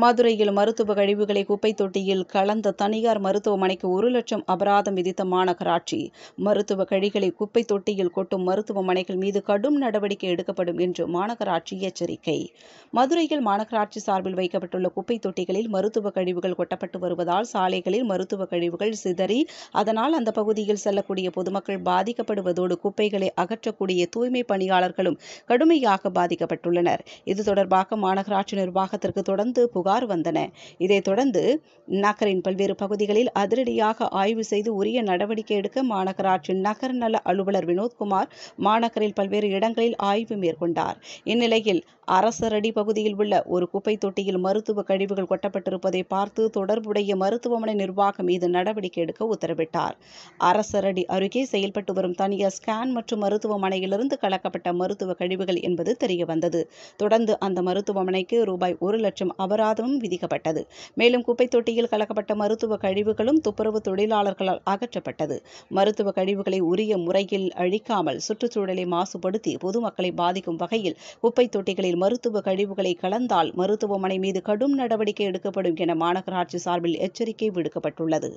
மதுரையில் மருத்துவ கழிவுகளை குப்பை தொட்டியில் கலந்த தனியார் மருத்துவமனைக்கு ஒரு லட்சம் அபராதம் விதித்த மாநகராட்சி மருத்துவ கழிகளை குப்பை தொட்டியில் கொட்டும் மருத்துவமனைகள் மீது கடும் நடவடிக்கை எடுக்கப்படும் என்று மாநகராட்சி எச்சரிக்கை மதுரையில் மாநகராட்சி சார்பில் வைக்கப்பட்டுள்ள குப்பை தொட்டிகளில் மருத்துவ கழிவுகள் கொட்டப்பட்டு வருவதால் சாலைகளில் மருத்துவ கழிவுகள் சிதறி அதனால் அந்த பகுதியில் செல்லக்கூடிய பொதுமக்கள் பாதிக்கப்படுவதோடு குப்பைகளை அகற்றக்கூடிய தூய்மை பணியாளர்களும் கடுமையாக பாதிக்கப்பட்டுள்ளனர் இது தொடர்பாக மாநகராட்சி நிர்வாகத்திற்கு தொடர்ந்து புகார் வந்தன இதைத் தொடர்ந்து நகரின் பல்வேறு பகுதிகளில் அதிரடியாக ஆய்வு செய்து உரிய நடவடிக்கை எடுக்க மாநகராட்சி நகர் நல அலுவலர் வினோத்குமார் மாநகரில் பல்வேறு இடங்களில் ஆய்வு மேற்கொண்டார் இந்நிலையில் அரசரடி பகுதியில் உள்ள ஒரு குப்பை தொட்டியில் மருத்துவ கழிவுகள் கொட்டப்பட்டிருப்பதை பார்த்து தொடர்புடைய மருத்துவமனை நிர்வாகம் மீது நடவடிக்கை எடுக்க உத்தரவிட்டார் அரசரடி அருகே செயல்பட்டு வரும் தனியார் ஸ்கேன் மற்றும் மருத்துவமனையிலிருந்து கலக்கப்பட்ட மருத்துவ கழிவுகள் என்பது தெரியவந்தது தொடர்ந்து அந்த மருத்துவமனைக்கு ரூபாய் ஒரு லட்சம் அபராதம் அபராதமும் விதிக்கப்பட்டது மேலும் குப்பை தொட்டியில் கலக்கப்பட்ட மருத்துவ கழிவுகளும் துப்புரவு தொழிலாளர்களால் அகற்றப்பட்டது மருத்துவ கழிவுகளை உரிய முறையில் அழிக்காமல் சுற்றுச்சூழலை மாசுபடுத்தி பொதுமக்களை பாதிக்கும் வகையில் குப்பை தொட்டிகளில் மருத்துவ கழிவுகளை கலந்தால் மருத்துவமனை மீது கடும் நடவடிக்கை எடுக்கப்படும் என மாநகராட்சி சார்பில் எச்சரிக்கை விடுக்கப்பட்டுள்ளது